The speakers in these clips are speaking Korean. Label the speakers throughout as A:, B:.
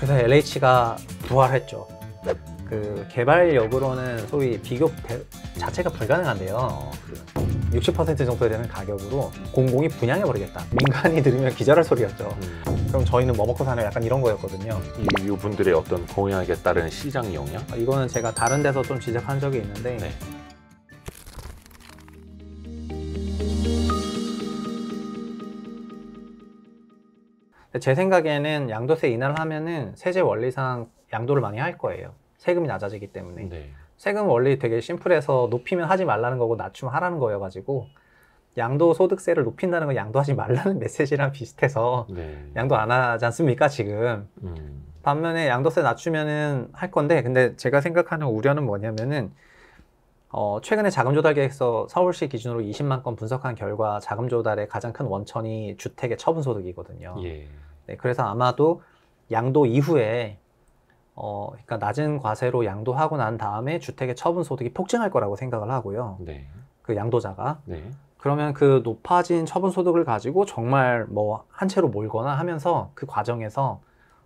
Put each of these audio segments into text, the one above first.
A: 그래서 LH가 부활했죠. 네. 그 개발 력으로는 소위 비교 자체가 불가능한데요. 60% 아, 정도 되는 가격으로 공공이 분양해 버리겠다. 민간이 들으면 기절할 소리였죠. 음. 그럼 저희는 뭐 먹고 사냐 약간 이런 거였거든요.
B: 이, 분들의 어떤 공약에 따른 시장 영향?
A: 이거는 제가 다른 데서 좀 지적한 적이 있는데 네. 제 생각에는 양도세 인하를 하면은 세제 원리상 양도를 많이 할 거예요. 세금이 낮아지기 때문에. 네. 세금 원리 되게 심플해서 높이면 하지 말라는 거고 낮추면 하라는 거여가지고 양도 소득세를 높인다는 건 양도하지 말라는 메시지랑 비슷해서 네. 양도 안 하지 않습니까 지금 음. 반면에 양도세 낮추면은 할 건데 근데 제가 생각하는 우려는 뭐냐면은 어, 최근에 자금조달 계획서 서울시 기준으로 20만 건 분석한 결과 자금조달의 가장 큰 원천이 주택의 처분소득이거든요. 예. 네, 그래서 아마도 양도 이후에 어, 그러니까 낮은 과세로 양도하고 난 다음에 주택의 처분소득이 폭증할 거라고 생각을 하고요. 네. 그 양도자가. 네. 그러면 그 높아진 처분소득을 가지고 정말 뭐 한 채로 몰거나 하면서 그 과정에서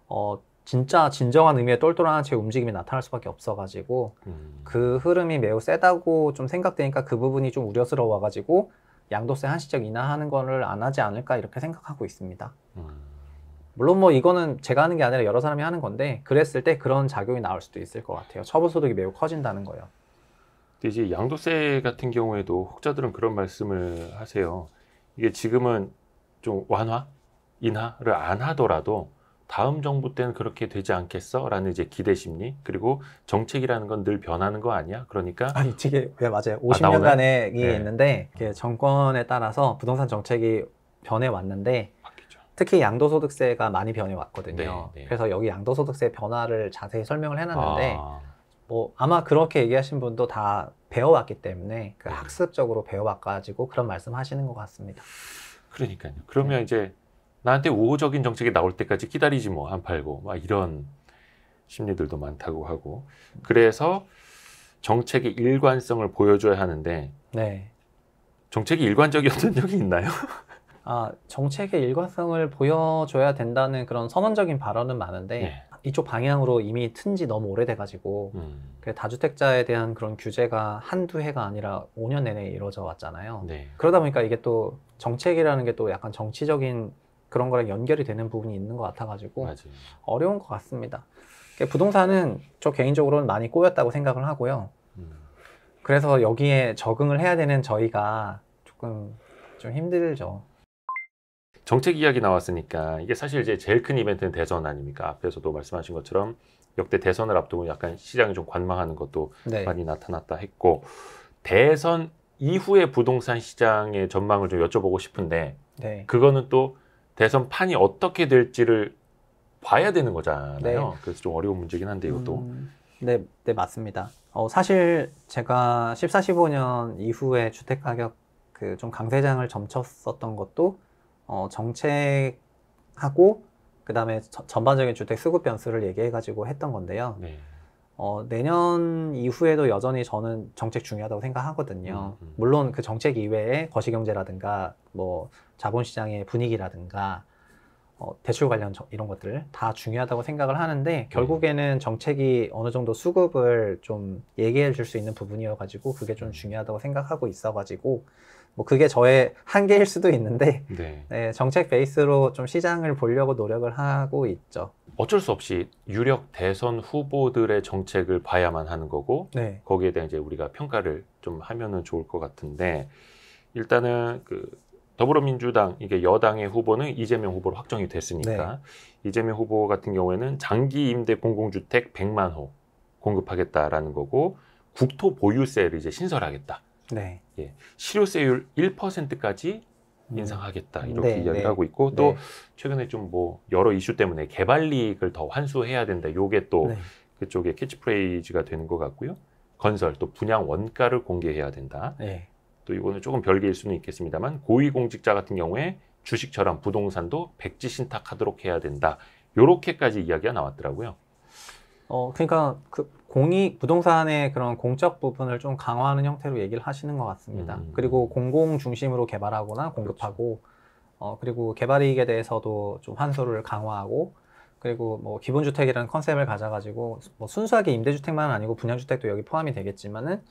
A: 어, 진짜 진정한 의미의 똘똘한 제 움직임이 나타날 수밖에 없어가지고 음. 그 흐름이 매우 세다고 좀 생각되니까 그 부분이 좀 우려스러워가지고 양도세 한시적 인하하는 거를 안 하지 않을까 이렇게 생각하고 있습니다. 음. 물론 뭐 이거는 제가 하는 게 아니라 여러 사람이 하는 건데 그랬을 때 그런 작용이 나올 수도 있을 것 같아요. 처분 소득이 매우 커진다는 거요. 예
B: 근데 이제 양도세 같은 경우에도 혹자들은 그런 말씀을 하세요. 이게 지금은 좀 완화, 인하를 안 하더라도 다음 정부 때는 그렇게 되지 않겠어라는 이제 기대 심리 그리고 정책이라는 건 늘 변하는 거 아니야? 그러니까
A: 아니 이게 왜 맞아요. 50년간의 아, 이게 네. 있는데 이게 정권에 따라서 부동산 정책이 변해 왔는데 바뀌죠. 특히 양도소득세가 많이 변해 왔거든요. 네, 네. 그래서 여기 양도소득세 변화를 자세히 설명을 해놨는데 아. 뭐 아마 그렇게 얘기하신 분도 다 배워왔기 때문에 그 네. 학습적으로 배워와가지고 그런 말씀하시는 것 같습니다.
B: 그러니까요. 그러면 네. 이제 나한테 우호적인 정책이 나올 때까지 기다리지 뭐 안 팔고 막 이런 심리들도 많다고 하고 그래서 정책의 일관성을 보여줘야 하는데 네. 정책이 일관적이었던 적이 있나요?
A: 아 정책의 일관성을 보여줘야 된다는 그런 선언적인 발언은 많은데 네. 이쪽 방향으로 이미 튼지 너무 오래돼가지고 음. 그 다주택자에 대한 그런 규제가 한두 해가 아니라 5년 내내 이루어져 왔잖아요. 네. 그러다 보니까 이게 또 정책이라는 게 또 약간 정치적인 그런 거랑 연결이 되는 부분이 있는 것 같아가지고 맞아요. 어려운 것 같습니다. 부동산은 저 개인적으로는 많이 꼬였다고 생각을 하고요. 음. 그래서 여기에 적응을 해야 되는 저희가 조금 좀 힘들죠.
B: 정책 이야기 나왔으니까 이게 사실 이제 제일 큰 이벤트는 대선 아닙니까? 앞에서도 말씀하신 것처럼 역대 대선을 앞두고 약간 시장이 좀 관망하는 것도 네. 많이 나타났다 했고 대선 이후의 부동산 시장의 전망을 좀 여쭤보고 싶은데 네. 그거는 또 대선 판이 어떻게 될지를 봐야 되는 거잖아요. 네. 그래서 좀 어려운 문제긴 한데 이것도. 음, 네, 네 맞습니다.
A: 어, 사실 제가 14, 15년 이후에 주택 가격 그 좀 강세장을 점쳤었던 것도 어, 정책하고 그 다음에 전반적인 주택 수급 변수를 얘기해가지고 했던 건데요. 네. 어, 내년 이후에도 여전히 저는 정책 중요하다고 생각하거든요. 음, 음, 물론 그 정책 이외에 거시경제라든가 뭐 자본시장의 분위기라든가 어, 대출 관련 저, 이런 것들 다 중요하다고 생각을 하는데 음. 결국에는 정책이 어느 정도 수급을 좀 얘기해 줄 수 있는 부분이어가지고 그게 좀 음. 중요하다고 생각하고 있어가지고 뭐 그게 저의 한계일 수도 있는데 네. 네, 정책 베이스로 좀 시장을 보려고 노력을 하고 있죠.
B: 어쩔 수 없이 유력 대선 후보들의 정책을 봐야만 하는 거고 네. 거기에 대한 이제 우리가 평가를 좀 하면은 좋을 것 같은데 일단은 그 더불어민주당 이게 여당의 후보는 이재명 후보로 확정이 됐으니까 네. 이재명 후보 같은 경우에는 장기 임대 공공주택 100만 호 공급하겠다라는 거고 국토 보유세를 이제 신설하겠다. 네. 예. 실효세율 1%까지 음. 인상하겠다 이렇게 네, 이야기를 네. 하고 있고 또 네. 최근에 좀 뭐 여러 이슈 때문에 개발 이익을 더 환수해야 된다. 요게 또 네. 그쪽에 캐치프레이즈가 되는 것 같고요. 건설 또 분양 원가를 공개해야 된다. 네. 또 이거는 조금 별개일 수는 있겠습니다만 고위공직자 같은 경우에 주식처럼 부동산도 백지 신탁하도록 해야 된다. 요렇게까지 이야기가 나왔더라고요.
A: 어, 그러니까 그 공익 부동산의 그런 공적 부분을 좀 강화하는 형태로 얘기를 하시는 것 같습니다. 음. 그리고 공공 중심으로 개발하거나 공급하고 그렇죠. 어, 그리고 개발 이익에 대해서도 좀 환수를 강화하고 그리고 뭐 기본 주택이라는 컨셉을 가져가지고 뭐 순수하게 임대주택만은 아니고 분양주택도 여기 포함이 되겠지만은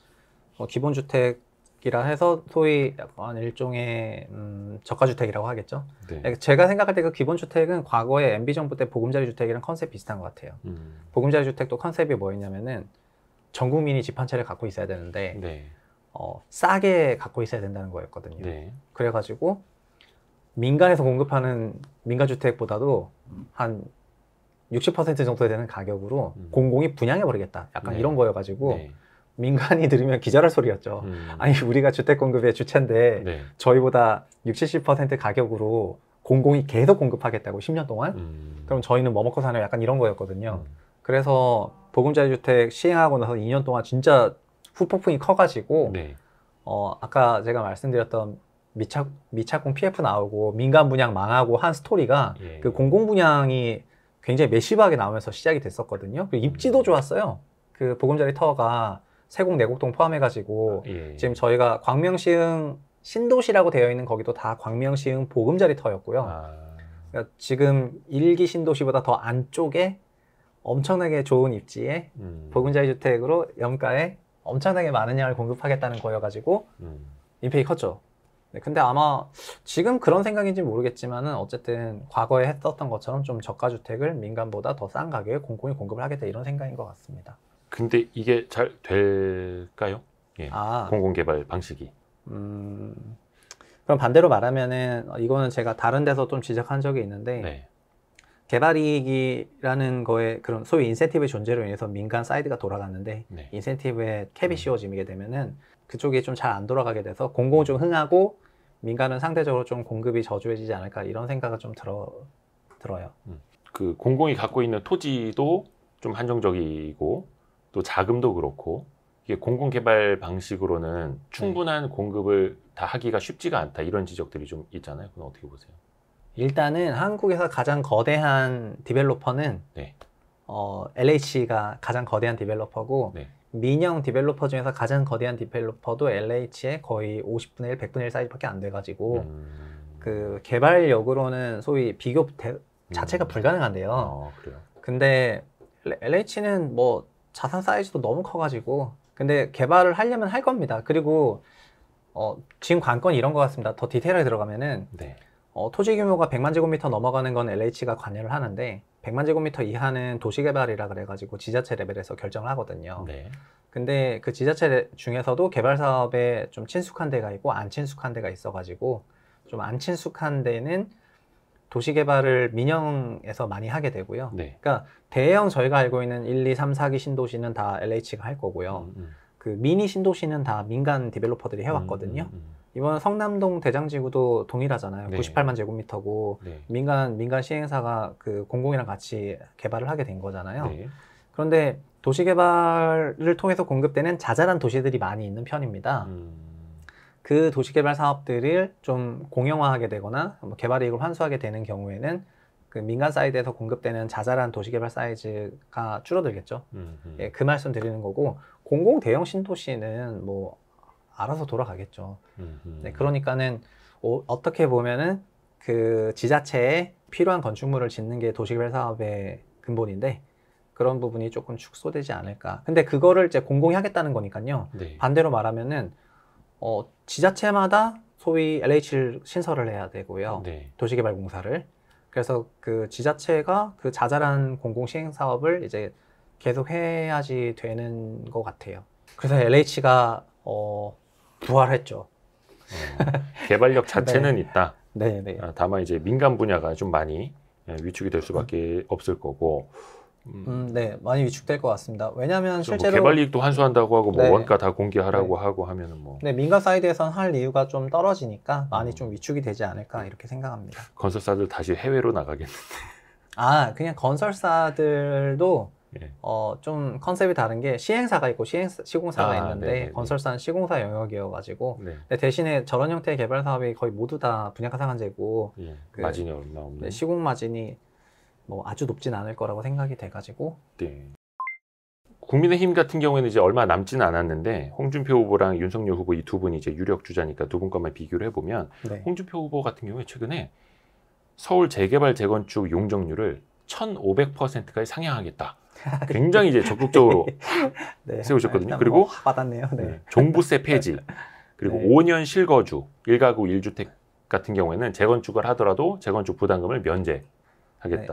A: 뭐 기본 주택 이라 해서 소위 약간 일종의 음, 저가주택이라고 하겠죠. 네. 네 제가 생각할 때 그 기본주택은 과거에 MB 정부 때 보금자리 주택이랑 컨셉 비슷한 것 같아요. 음. 보금자리 주택도 컨셉이 뭐였냐면은 전 국민이 집 한 채를 갖고 있어야 되는데 네. 어, 싸게 갖고 있어야 된다는 거였거든요. 네. 그래가지고 민간에서 공급하는 민간주택보다도 한 60% 정도 되는 가격으로 음. 공공이 분양해 버리겠다. 약간 네. 이런 거여가지고. 네. 민간이 들으면 기절할 소리였죠. 음. 아니 우리가 주택 공급의 주체인데 네. 저희보다 60, 70% 가격으로 공공이 계속 공급하겠다고 10년 동안 음. 그럼 저희는 뭐 먹고 사냐 약간 이런 거였거든요. 음. 그래서 보금자리 주택 시행하고 나서 2년 동안 진짜 후폭풍이 커가지고 네. 어 아까 제가 말씀드렸던 미착 미착공 PF 나오고 민간 분양 망하고 한 스토리가 예. 그 공공 분양이 굉장히 매시하게 나오면서 시작이 됐었거든요. 그리고 음. 입지도 좋았어요. 그 보금자리 터가 세곡 내곡동 포함해가지고 아, 예, 예. 지금 저희가 광명시흥 신도시라고 되어 있는 거기도 다 광명시흥 보금자리 터였고요. 아. 그러니까 지금 일기 신도시보다 더 안쪽에 엄청나게 좋은 입지에 음. 보금자리 주택으로 연가에 엄청나게 많은 양을 공급하겠다는 거여가지고 음. 임팩이 컸죠. 네, 근데 아마 지금 그런 생각인지 모르겠지만은 어쨌든 과거에 했었던 것처럼 좀 저가 주택을 민간보다 더 싼 가격에 공공이 공급을 하겠다 이런 생각인 것 같습니다.
B: 근데 이게 잘 될까요? 예. 아. 공공개발 방식이. 음,
A: 그럼 반대로 말하면은 이거는 제가 다른 데서 좀 지적한 적이 있는데 네. 개발이익이라는 거에 그런 소위 인센티브의 존재로 인해서 민간 사이드가 돌아갔는데 네. 인센티브에 캡이 음. 씌워지게 되면은 그쪽이 좀 잘 안 돌아가게 돼서 공공은 좀 흥하고 민간은 상대적으로 좀 공급이 저조해지지 않을까 이런 생각을 좀 들어 들어요. 음.
B: 그 공공이 갖고 있는 토지도 좀 한정적이고 또 자금도 그렇고 이게 공공 개발 방식으로는 충분한 공급을 다 하기가 쉽지가 않다 이런 지적들이 좀 있잖아요. 그건 어떻게 보세요?
A: 일단은 한국에서 가장 거대한 디벨로퍼는 네. 어, LH가 가장 거대한 디벨로퍼고 네. 민영 디벨로퍼 중에서 가장 거대한 디벨로퍼도 LH의 거의 50분의 1, 100분의 1 사이즈밖에 안 돼가지고 음... 그 개발력으로는 소위 비교 대, 자체가 음... 불가능한데요. 아, 근데 LH는 뭐 자산 사이즈도 너무 커가지고 근데 개발을 하려면 할 겁니다. 그리고 어, 지금 관건 이런 것 같습니다. 더 디테일하게 들어가면은 네. 어, 토지 규모가 100만 제곱미터 넘어가는 건 LH가 관여를 하는데 100만 제곱미터 이하는 도시개발이라 그래가지고 지자체 레벨에서 결정을 하거든요. 네. 근데 그 지자체 중에서도 개발 사업에 좀 친숙한 데가 있고 안 친숙한 데가 있어가지고 좀 안 친숙한 데는 도시개발을 민영에서 많이 하게 되고요. 네. 그러니까 대형 저희가 알고 있는 1, 2, 3, 4기 신도시는 다 LH가 할 거고요. 음, 음. 그 미니 신도시는 다 민간 디벨로퍼들이 음, 해왔거든요. 음, 음. 이번 성남동 대장지구도 동일하잖아요. 네. 98만 제곱미터고 네. 민간 민간 시행사가 그 공공이랑 같이 개발을 하게 된 거잖아요. 네. 그런데 도시개발을 통해서 공급되는 자잘한 도시들이 많이 있는 편입니다. 음. 그 도시개발 사업들을 좀공용화하게 되거나 뭐 개발 이익을 환수하게 되는 경우에는 그 민간 사이드에서 공급되는 자잘한 도시개발 사이즈가 줄어들겠죠. 음흠. 예, 그 말씀 드리는 거고 공공 대형 신도시는 뭐 알아서 돌아가겠죠. 네, 그러니까는 오, 어, 어떻게 보면은 그 지자체에 필요한 건축물을 짓는 게 도시개발 사업의 근본인데 그런 부분이 조금 축소되지 않을까. 근데 그거를 이제 공공이 하겠다는 거니까요. 네. 반대로 말하면은 어, 지자체마다 소위 LH를 신설을 해야 되고요. 네. 도시개발공사를. 그래서 그 지자체가 그 자잘한 공공시행 사업을 이제 계속 해야지 되는 것 같아요. 그래서 LH가 어, 부활했죠. 어,
B: 개발력 자체는 네. 있다. 네, 네. 아, 다만 이제 민간 분야가 좀 많이 예, 위축이 될 수밖에 없을 거고
A: 음. 음, 네, 많이 위축될 것 같습니다. 왜냐하면 그렇죠. 뭐 실제로 뭐 개발
B: 이익도 환수한다고 하고 뭐 네. 원가 다 공개하라고 네. 하고 하면은 뭐.
A: 네, 민간 사이드에선 할 이유가 좀 떨어지니까 많이 음. 좀 위축이 되지 않을까 이렇게 생각합니다.
B: 건설사들 다시 해외로 나가겠는데.
A: 아, 그냥 건설사들도 예. 어, 좀 컨셉이 다른 게 시행사가 있고 시행 시공사가 아, 있는데 네네네. 네, 네. 건설사는 시공사 영역이어가지고 네. 대신에 저런 형태의 개발 사업이 거의 모두 다분양가 상한제고 예. 그, 마진이 얼마 없는 네, 시공 마진이 뭐 아주 높진 않을 거라고 생각이
B: 돼가지고 네. 국민의힘 같은 경우에는 이제 얼마 남지는 않았는데 홍준표 후보랑 윤석열 후보 이 두 분이 이제 유력 주자니까 두 분것만 비교를 해보면 네. 홍준표 후보 같은 경우에 최근에 서울 재개발 재건축 용적률을 1,500%까지 상향하겠다. 굉장히 이제 적극적으로 네, 세우셨거든요. 아, 그리고 뭐
A: 받았네요. 네. 네.
B: 종부세 폐지 그리고 5년 실거주 1가구 1주택 같은 경우에는 재건축을 하더라도 재건축 부담금을 면제하겠다.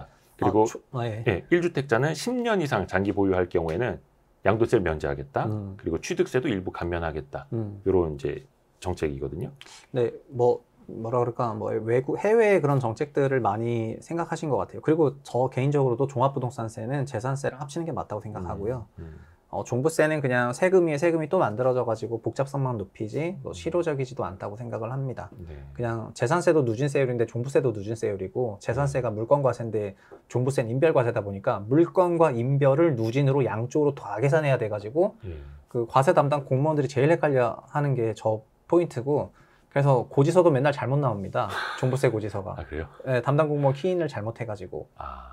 B: 네. 아, 그리고 아, 초, 예. 예, 1주택자는 10년 이상 장기 보유할 경우에는 양도세를 면제하겠다. 음. 그리고 취득세도 일부 감면하겠다. 음. 이런 이제 정책이거든요.
A: 네, 뭐 뭐라 그럴까 뭐 외국 해외의 그런 정책들을 많이 생각하신 것 같아요. 그리고 저 개인적으로도 종합부동산세는 재산세랑 합치는 게 맞다고 생각하고요. 음, 음. 어, 종부세는 그냥 세금 위에 세금이 또 만들어져가지고 복잡성만 높이지 뭐 음. 실효적이지도 않다고 생각을 합니다. 네. 그냥 재산세도 누진세율인데 종부세도 누진세율이고 재산세가 음. 물건과세인데 종부세는 인별과세다 보니까 물건과 인별을 누진으로 양쪽으로 더 계산해야 돼가지고 네. 그 과세 담당 공무원들이 제일 헷갈려 하는 게 저 포인트고 그래서 고지서도 맨날 잘못 나옵니다. 종부세 고지서가. 아, 그래요? 네, 담당 공무원 키인을 잘못해가지고. 아...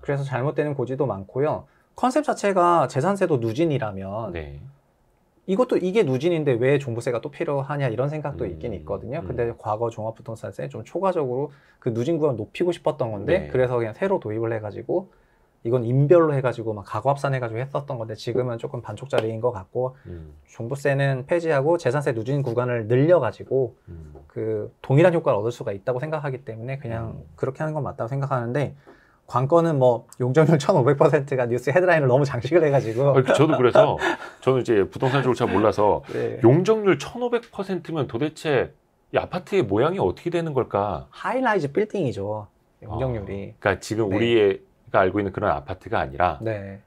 A: 그래서 잘못되는 고지도 많고요. 컨셉 자체가 재산세도 누진이라면 네. 이것도 이게 누진인데 왜 종부세가 또 필요하냐 이런 생각도 음, 있긴 있거든요. 근데 음. 과거 종합부동산세 좀 초과적으로 그 누진 구간 높이고 싶었던 건데 네. 그래서 그냥 새로 도입을 해가지고 이건 인별로 해가지고 막 가구합산해가지고 했었던 건데 지금은 조금 반쪽짜리인 것 같고 음. 종부세는 폐지하고 재산세 누진 구간을 늘려가지고 음. 그 동일한 효과를 얻을 수가 있다고 생각하기 때문에 그냥 음. 그렇게 하는 건 맞다고 생각하는데 관건은 뭐 용적률 1,500%가 뉴스 헤드라인을 너무 장식을 해가지고 저도 그래서
B: 저는 이제 부동산 쪽을 잘 몰라서 네. 용적률 1,500%면 도대체 이 아파트의 모양이 어떻게 되는 걸까?
A: 하이라이즈 빌딩이죠 아, 용적률이.
B: 어, 그러니까 지금 네. 우리가 그러니까 알고 있는 그런 아파트가 아니라 네.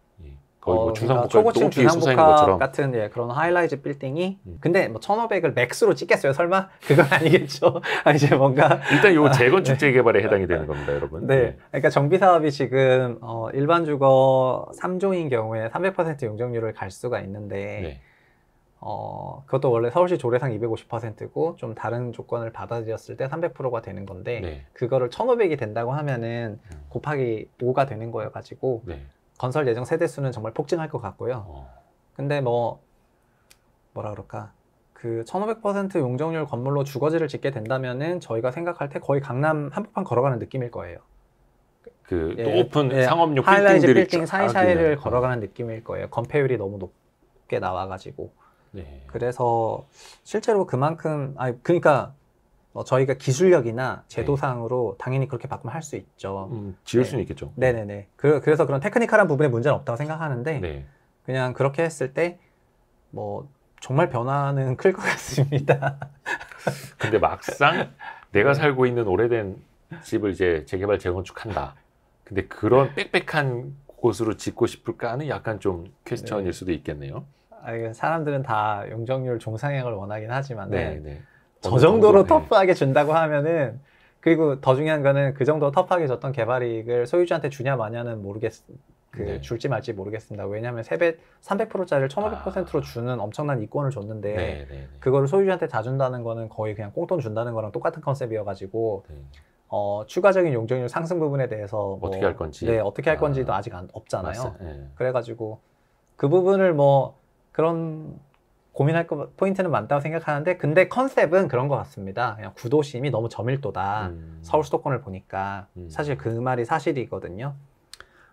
B: 거의 뭐 어, 중상복합 그러니까 초고층 중상복합
A: 같은 예, 그런 하이라이즈 빌딩이 음. 근데 뭐 1,500을 맥스로 찍겠어요 설마 그건 아니겠죠 아, 이제 뭔가 일단 요 아, 재건축 재개발에
B: 네. 해당이 되는 겁니다 여러분 네, 네.
A: 그러니까 정비 사업이 지금 어, 일반 주거 3종인 경우에 300% 용적률을 갈 수가 있는데 네. 어, 그것도 원래 서울시 조례상 250%고 좀 다른 조건을 받아들였을 때 300%가 되는 건데 네. 그거를 1,500이 된다고 하면은 음. 곱하기 5가 되는 거여 가지고 네. 건설 예정 세대 수는 정말 폭증할 것 같고요. 어. 근데 뭐 뭐라 그럴까 그 1500% 용적률 건물로 주거지를 짓게 된다면은 저희가 생각할 때 거의 강남 한복판 걸어가는 느낌일 거예요.
B: 그 예, 오픈 예, 상업용 빌딩들이 빌딩 사이사이를 있
A: 걸어가는 느낌일 거예요. 건폐율이 너무 높게 나와가지고. 네. 그래서 실제로 그만큼 아 그러니까 어, 저희가 기술력이나 네. 제도상으로 당연히 그렇게 바꾸면 할 수 있죠. 음,
B: 지을 네. 수는 있겠죠. 네.
A: 네네네. 그, 래서 그런 테크니컬한 부분에 문제는 없다고 생각하는데 네. 그냥 그렇게 했을 때 뭐 정말 변화는
B: 클 것 같습니다. 근데 막상 내가 네. 살고 있는 오래된 집을 이제 재개발 재건축한다. 근데 그런 빽빽한 곳으로 짓고 싶을까는 약간 좀 퀘스천일 네. 수도 있겠네요.
A: 아, 사람들은 다 용적률 종상향을 원하긴 하지만 네. 저 정도로 예. 터프하게 준다고 하면은 그리고 더 중요한 거는 그 정도 터프하게 줬던 개발 이익을 소유주한테 주냐 마냐는 모르겠 그 네. 줄지 말지 모르겠습니다. 왜냐하면 세배 300%짜리를 1,500%로 아. 주는 엄청난 이권을 줬는데 네네네. 네, 네. 그거를 소유주한테 다 준다는 거는 거의 그냥 꽁돈 준다는 거랑 똑같은 컨셉이어가지고 네 어, 추가적인 용적률 상승 부분에 대해서 뭐 어떻게 할 건지 네 어떻게 할 아. 건지도 아직 안, 없잖아요. 네. 그래가지고 그 부분을 뭐 그런 고민할 거, 포인트는 많다고 생각하는데 근데 컨셉은 그런 것 같습니다. 그냥 구도심이 너무 저밀도다. 음. 서울 수도권을 보니까 음. 사실 그 말이 사실이거든요.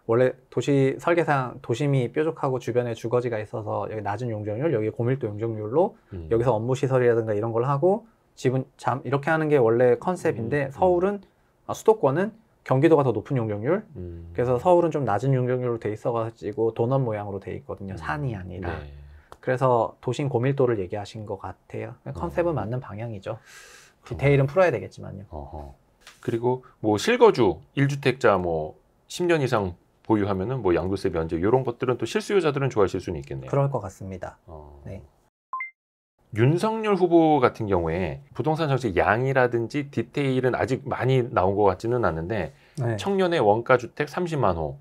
A: 원래 도시 설계상 도심이 뾰족하고 주변에 주거지가 있어서 여기 낮은 용적률, 여기 고밀도 용적률로 음. 여기서 업무 시설이라든가 이런 걸 하고 집은 잠 이렇게 하는 게 원래 컨셉인데 음. 서울은 아, 수도권은 경기도가 더 높은 용적률 음. 그래서 서울은 좀 낮은 용적률로 돼 있어가지고 도넛 모양으로 돼 있거든요. 산이 아니라. 네. 그래서 도심 고밀도를 얘기하신 것 같아요. 컨셉은 어. 맞는 방향이죠. 디테일은 풀어야 되겠지만요. 어허.
B: 그리고 뭐 실거주 1주택자 뭐 10년 이상 보유하면은 뭐 양도세 면제 이런 것들은 또 실수요자들은 좋아하실 수는 있겠네요. 그럴
A: 것 같습니다. 어... 네.
B: 윤석열 후보 같은 경우에 부동산 정책 양이라든지 디테일은 아직 많이 나온 것 같지는 않은데 네. 청년의 원가 주택 30만 호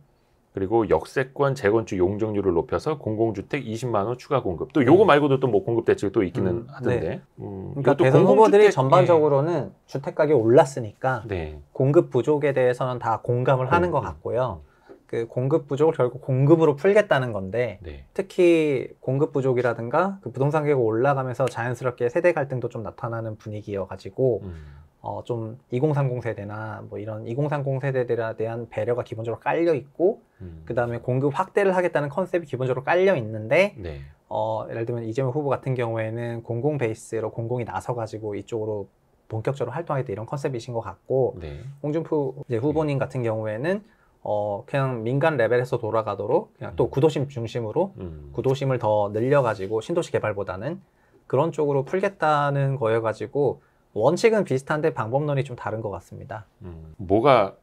B: 그리고 역세권 재건축 용적률을 높여서 공공주택 20만 원 추가 공급. 또 네. 요거 말고도 또 뭐 공급 대책도 있기는 음, 네. 하던데. 네. 음, 그러니까 대선 공공주택... 후보들이 전반적으로는
A: 네. 주택 가격이 올랐으니까 네. 공급 부족에 대해서는 다 공감을 음, 하는 음. 것 같고요. 그 공급 부족을 결국 공급으로 풀겠다는 건데 네. 특히 공급 부족이라든가 그 부동산 가격 올라가면서 자연스럽게 세대 갈등도 좀 나타나는 분위기여 가지고 음. 어, 좀2030 세대나 뭐 이런 2030 세대들에 대한 배려가 기본적으로 깔려 있고 음. 그다음에 그렇죠. 공급 확대를 하겠다는 컨셉이 기본적으로 깔려 있는데 네. 어, 예를 들면 이재명 후보 같은 경우에는 공공 베이스로 공공이 나서 가지고 이쪽으로 본격적으로 활동하겠다 이런 컨셉이신 것 같고 네. 홍준표 후보님 네. 같은 경우에는 어, 그냥 민간 레벨에서 돌아가도록 그냥 또 음. 구도심 중심으로 음. 구도심을 더 늘려가지고 신도시 개발보다는 그런 쪽으로 풀겠다는 거여가지고 원칙은 비슷한데 방법론이 좀 다른 것 같습니다. 음,
B: 뭐가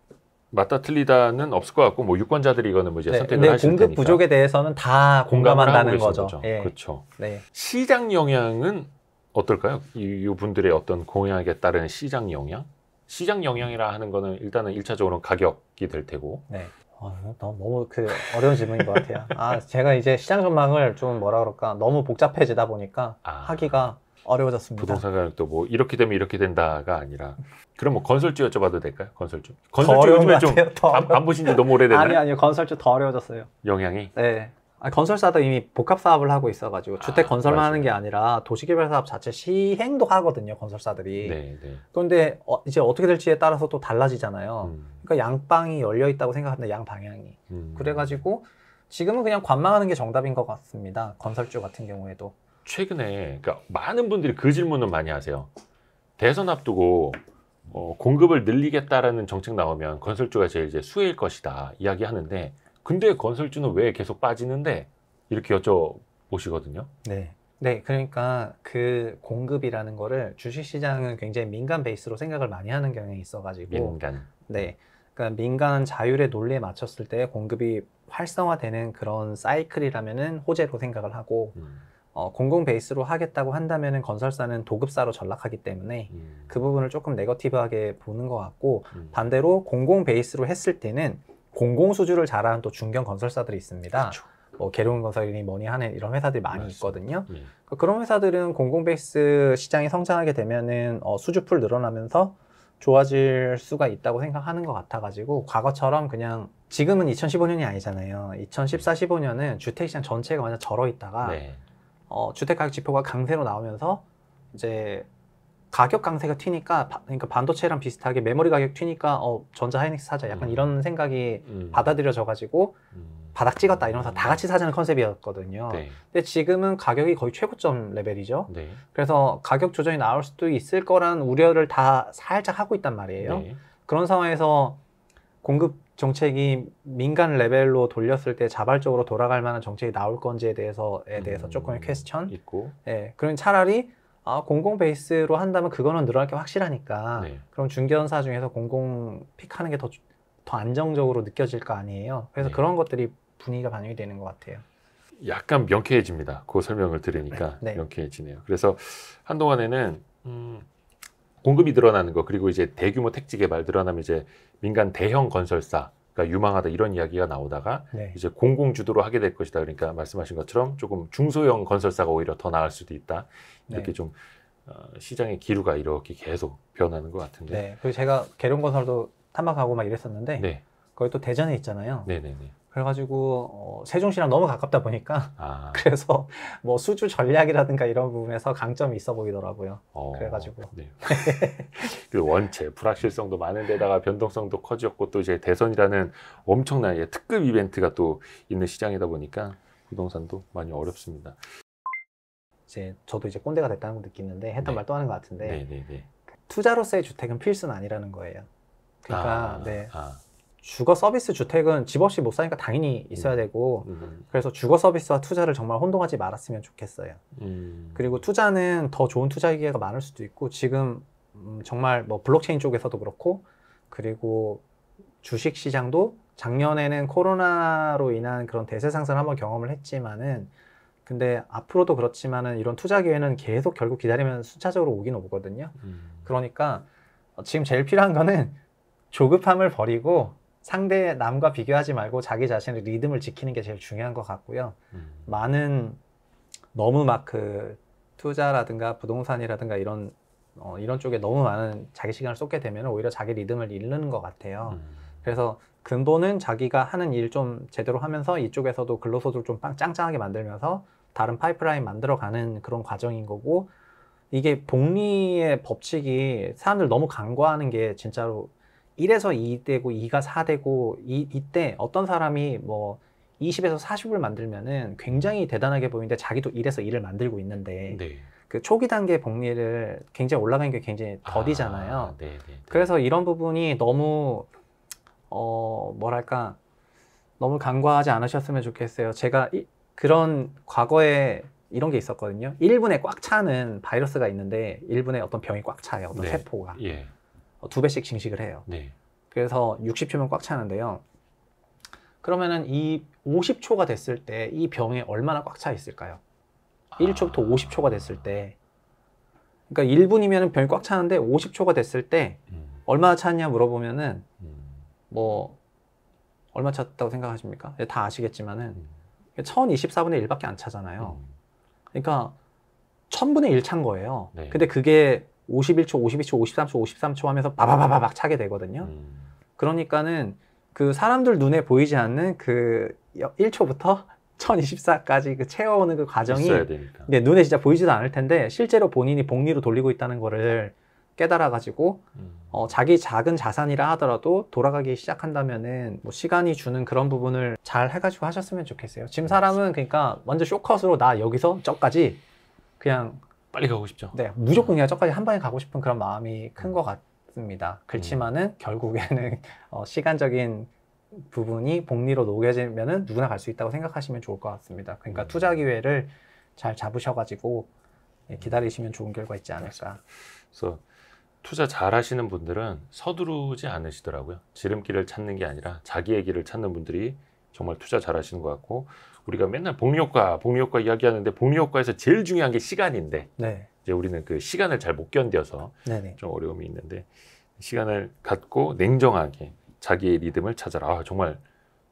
B: 맞다 틀리다는 없을 것 같고 뭐 유권자들이 이거는 뭐 이제 네, 선택을 네, 하실 공급 테니까. 부족에
A: 대해서는 다 공감한다는 거죠. 거죠. 그렇죠. 예. 그렇죠. 네. 시장 영향은
B: 어떨까요? 이, 이 분들의 어떤 공약에 따른 시장 영향? 시장 영향이라 하는 거는 일단은 일차적으로 가격이 될 테고. 네.
A: 어, 너무 그 어려운 질문인 것 같아요. 아, 제가 이제 시장 전망을 좀 뭐라 그럴까 너무 복잡해지다 보니까 아. 하기가
B: 어려워졌습니다. 부동산 가격도 뭐 이렇게 되면 이렇게 된다가 아니라 그럼 뭐 건설주 여쭤봐도 될까요? 건설주. 건설주 요즘에 좀안 안 보신 지 너무 오래됐나요? 아니 아니요.
A: 건설주 더 어려워졌어요. 영향이? 네. 아니, 건설사도 이미 복합 사업을 하고 있어가지고 주택 아, 건설만 맞아요. 하는 게 아니라 도시개발 사업 자체 시행도 하거든요 건설사들이. 네, 네. 그런데 어, 이제 어떻게 될지에 따라서 또 달라지잖아요. 음. 그러니까 양방이 열려 있다고 생각합니다. 양 방향이. 음. 그래가지고 지금은 그냥 관망하는 게 정답인 것 같습니다. 건설주 같은 경우에도.
B: 최근에 그러니까 많은 분들이 그질문을 많이 하세요. 대선 앞두고 어, 공급을 늘리겠다라는 정책 나오면 건설주가 제일 이제 수혜일 것이다 이야기하는데 근데 건설주는 왜 계속 빠지는데 이렇게 여쭤보시거든요. 네.
A: 네, 그러니까 그 공급이라는 거를 주식 시장은 굉장히 민간 베이스로 생각을 많이 하는 경향이 있어가지고 민간. 네, 그러니까 민간 자율의 논리에 맞췄을 때 공급이 활성화되는 그런 사이클이라면은 호재로 생각을 하고 음. 어, 공공 베이스로 하겠다고 한다면 건설사는 도급사로 전락하기 때문에 음. 그 부분을 조금 네거티브하게 보는 것 같고 음. 반대로 공공 베이스로 했을 때는 공공 수주를 잘하는 또 중견 건설사들이 있습니다. 그렇죠. 뭐 개론 건설이니 뭐니 하는 이런 회사들이 많이 맞습니다. 있거든요. 예. 그런 회사들은 공공 베이스 시장이 성장하게 되면은 어, 수주풀 늘어나면서 좋아질 수가 있다고 생각하는 것 같아가지고 과거처럼 그냥 지금은 2015년이 아니잖아요. 2014, 15년은 주택 시장 전체가 완전 절어 있다가 네. 어, 주택가격 지표가 강세로 나오면서 이제 가격 강세가 튀니까 바, 그러니까 반도체랑 비슷하게 메모리 가격 튀니까 어, 전자 하이닉스 사자 약간 음. 이런 생각이 음. 받아들여져 가지고 음. 바닥 찍었다 이러면서 다 같이 사자는 컨셉이었거든요. 네. 근데 지금은 가격이 거의 최고점 레벨이죠. 네. 그래서 가격 조정이 나올 수도 있을 거라는 우려를 다 살짝 하고 있단 말이에요. 네. 그런 상황에서 공급 정책이 민간 레벨로 돌렸을 때 자발적으로 돌아갈 만한 정책이 나올 건지에 대해서에 대해서 음, 조금의 퀘스천 있고. 예, 그럼 차라리 아, 공공 베이스로 한다면 그거는 늘어날 게 확실하니까 네. 그럼 중견사 중에서 공공 픽하는 게 더 더 안정적으로 느껴질 거 아니에요. 그래서 네. 그런 것들이 분위기가 반영이 되는 것 같아요.
B: 약간 명쾌해집니다. 그 설명을 들으니까 네. 네. 명쾌해지네요. 그래서 한동안에는 음, 공급이 늘어나는 거 그리고 이제 대규모 택지 개발 늘어나면 이제 민간 대형 건설사 그러니까 유망하다 이런 이야기가 나오다가 네. 이제 공공 주도로 하게 될 것이다. 그러니까 말씀하신 것처럼 조금 중소형 건설사가 오히려 더 나을 수도 있다. 이렇게 네. 좀 어, 시장의 기류가 이렇게 계속 변하는 것 같은데. 네.
A: 그리고 제가 계룡건설도 탐방하고 막 이랬었는데 네. 거기 또 대전에 있잖아요. 네 네네. 네, 네. 그래가지고 어, 세종시랑 너무 가깝다 보니까 아. 그래서 뭐 수주 전략이라든가 이런 부분에서 강점이 있어 보이더라고요. 어, 그래가지고 네.
B: 그 원체 불확실성도 많은데다가 변동성도 커졌고 또 이제 대선이라는 엄청난 예, 특급 이벤트가 또 있는 시장이다 보니까 부동산도 많이 어렵습니다.
A: 이제 저도 이제 꼰대가 됐다는 걸 느끼는데 했던 네. 말또 하는 것 같은데 네, 네, 네. 그 투자로서의 주택은 필수는 아니라는 거예요.
B: 그러니까 아, 네. 아.
A: 주거 서비스 주택은 집 없이 못 사니까 당연히 있어야 음. 되고 음, 음, 음. 그래서 주거 서비스와 투자를 정말 혼동하지 말았으면 좋겠어요. 음. 그리고 투자는 더 좋은 투자 기회가 많을 수도 있고 지금 정말 뭐 블록체인 쪽에서도 그렇고 그리고 주식 시장도 작년에는 코로나로 인한 그런 대세 상승을 한번 경험을 했지만은 근데 앞으로도 그렇지만은 이런 투자 기회는 계속 결국 기다리면 순차적으로 오긴 오거든요. 음. 그러니까 지금 제일 필요한 거는 조급함을 버리고 상대 남과 비교하지 말고 자기 자신의 리듬을 지키는 게 제일 중요한 것 같고요. 음. 많은 너무 막 그 투자라든가 부동산이라든가 이런 어, 이런 쪽에 너무 많은 자기 시간을 쏟게 되면 오히려 자기 리듬을 잃는 것 같아요. 음. 그래서 근본은 자기가 하는 일 좀 제대로 하면서 이쪽에서도 근로소득 좀 짱짱하게 만들면서 다른 파이프라인 만들어가는 그런 과정인 거고 이게 복리의 법칙이 사람들 너무 간과하는 게 진짜로 1에서 2 되고 2가 4 되고 이, 이때 어떤 사람이 뭐 20에서 40을 만들면은 굉장히 대단하게 보이는데 자기도 1에서 2를 만들고 있는데 네. 그 초기 단계 복리를 굉장히 올라가는 게 굉장히 아, 더디잖아요. 아, 그래서 이런 부분이 너무 어 뭐랄까 너무 간과하지 않으셨으면 좋겠어요. 제가 이, 그런 과거에 이런 게 있었거든요. 1분에 꽉 차는 바이러스가 있는데 1분에 어떤 병이 꽉 차요. 어떤 네. 세포가. 예. 어, 두 배씩 증식을 해요. 네. 그래서 60초면 꽉 차는데요. 그러면은 이 50초가 됐을 때 이 병에 얼마나 꽉 차 있을까요? 아... 1초부터 50초가 됐을 때. 그러니까 1분이면 병이 꽉 차는데 50초가 됐을 때 음. 얼마나 찼냐 물어보면은 음. 뭐 얼마 찼다고 생각하십니까? 예, 다 아시겠지만은 음. 1024분의 1밖에 안 차잖아요. 음. 그러니까 1000분의 1 찬 거예요. 네. 근데 그게 51초, 52초, 53초, 53초 하면서 바바바바박 차게 되거든요. 음. 그러니까는 그 사람들 눈에 보이지 않는 그 1초부터 1024까지 그 채워오는 그 과정이 네, 눈에 진짜 보이지도 않을 텐데 실제로 본인이 복리로 돌리고 있다는 거를 깨달아가지고 음. 어, 자기 작은 자산이라 하더라도 돌아가기 시작한다면은 뭐 시간이 주는 그런 부분을 잘 해가지고 하셨으면 좋겠어요. 지금 사람은 그러니까 먼저 쇼컷으로 나 여기서 저까지 그냥 빨리 가고 싶죠. 네, 무조건 그냥 저까지 한 방에 가고 싶은 그런 마음이 큰 것 같습니다. 그렇지만은 음. 결국에는 어, 시간적인 부분이 복리로 녹여지면은 누구나 갈 수 있다고 생각하시면 좋을 것 같습니다. 그러니까 음. 투자 기회를 잘 잡으셔가지고 예, 기다리시면 좋은 결과 있지 않을까.
B: 그래서 투자 잘 하시는 분들은 서두르지 않으시더라고요. 지름길을 찾는 게 아니라 자기의 길을 찾는 분들이 정말 투자 잘 하시는 것 같고 우리가 맨날 복리효과, 복리효과 이야기하는데 복리효과에서 제일 중요한 게 시간인데 네. 이제 우리는 그 시간을 잘 못 견뎌서 네네. 좀 어려움이 있는데 시간을 갖고 냉정하게 자기의 리듬을 찾아라. 아, 정말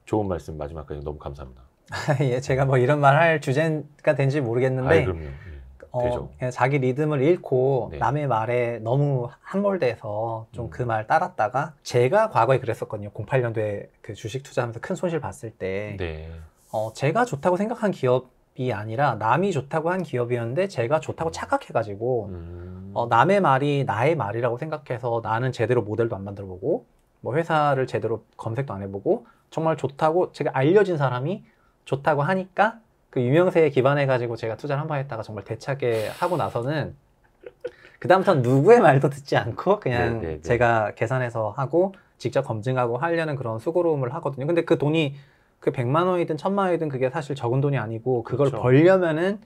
B: 좋은 말씀 마지막까지 너무 감사합니다.
A: 예, 제가 뭐 이런 말 할 주제가 된지 모르겠는데 아이, 그럼요.
B: 예, 어,
A: 그냥 자기 리듬을 잃고 네. 남의 말에 너무 함몰돼서 좀 그말 음. 따랐다가 제가 과거에 그랬었거든요. 08년도에 그 주식 투자하면서 큰 손실 봤을 때 네. 어, 제가 좋다고 생각한 기업이 아니라 남이 좋다고 한 기업이었는데 제가 좋다고 음. 착각해가지고 음. 어, 남의 말이 나의 말이라고 생각해서 나는 제대로 모델도 안 만들어보고 뭐 회사를 제대로 검색도 안 해보고 정말 좋다고 제가 알려진 사람이 좋다고 하니까 그 유명세에 기반해가지고 제가 투자를 한 번 했다가 정말 대차게 하고 나서는 그다음부터는 누구의 말도 듣지 않고 그냥 네네네. 네, 네. 제가 계산해서 하고 직접 검증하고 하려는 그런 수고로움을 하거든요. 근데 그 돈이 그 100만 원이든 1000만 원이든 그게 사실 적은 돈이 아니고 그걸 그렇죠. 벌려면은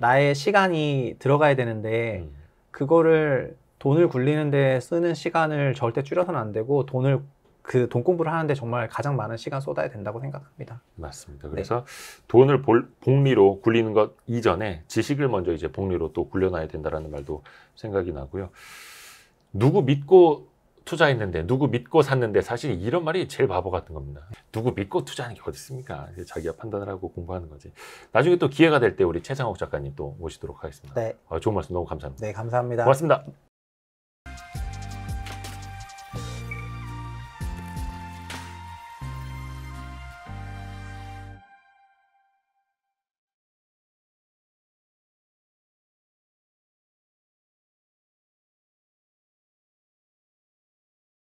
A: 나의 시간이 들어가야 되는데 음. 그거를 돈을 굴리는데 쓰는 시간을 절대 줄여서는 안 되고 돈을 그 돈 공부를 하는데 정말 가장 많은 시간 쏟아야 된다고 생각합니다.
B: 맞습니다. 그래서 네. 돈을 볼, 복리로 굴리는 것 이전에 지식을 먼저 이제 복리로 또 굴려놔야 된다라는 말도 생각이 나고요. 누구 믿고 투자했는데 누구 믿고 샀는데 사실 이런 말이 제일 바보 같은 겁니다. 누구 믿고 투자하는 게 어디 있습니까? 자기가 판단을 하고 공부하는 거지. 나중에 또 기회가 될 때 우리 최상욱 작가님 또 모시도록 하겠습니다. 네. 어, 좋은 말씀 너무 감사합니다. 네, 감사합니다. 고맙습니다.